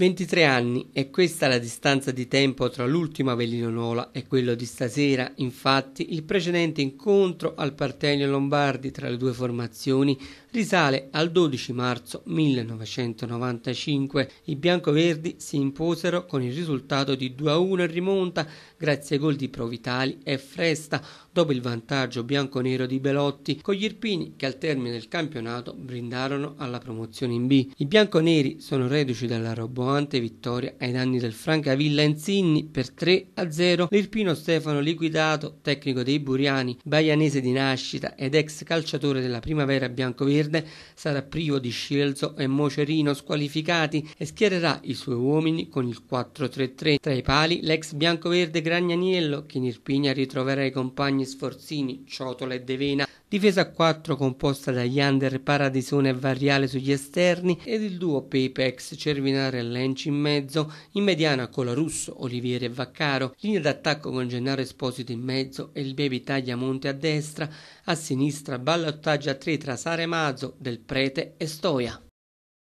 23 anni, e questa la distanza di tempo tra l'ultima Avellino Nola e quello di stasera. Infatti, il precedente incontro al Partenio Lombardi tra le due formazioni risale al 12 marzo 1995. I biancoverdi si imposero con il risultato di 2-1 in rimonta grazie ai gol di Provitali e Fresta dopo il vantaggio bianconero di Belotti con gli Irpini che al termine del campionato brindarono alla promozione in B. I bianconeri sono reduci dalla Roboa Rovante vittoria ai danni del Francavilla Insigni per 3 a 0. L'Irpino Stefano Liquidato, tecnico dei Buriani, baianese di nascita ed ex calciatore della primavera biancoverde, sarà privo di Scelzo e Mocerino squalificati e schiererà i suoi uomini con il 4-3-3. Tra i pali l'ex biancoverde Gragnaniello, che in Irpina ritroverà i compagni Sforzini, Ciotola e Devena. Difesa a 4 composta da Yander Paradisone e Variale sugli esterni ed il duo Pepex Cervinare Cervinarella Lenci in mezzo, in mediana Russo, Olivieri e Vaccaro, linea d'attacco con Gennaro Esposito in mezzo e il Bevi Tagliamonte a destra, a sinistra ballottaggio a tre tra Sare Mazzo, Del Prete e Stoia.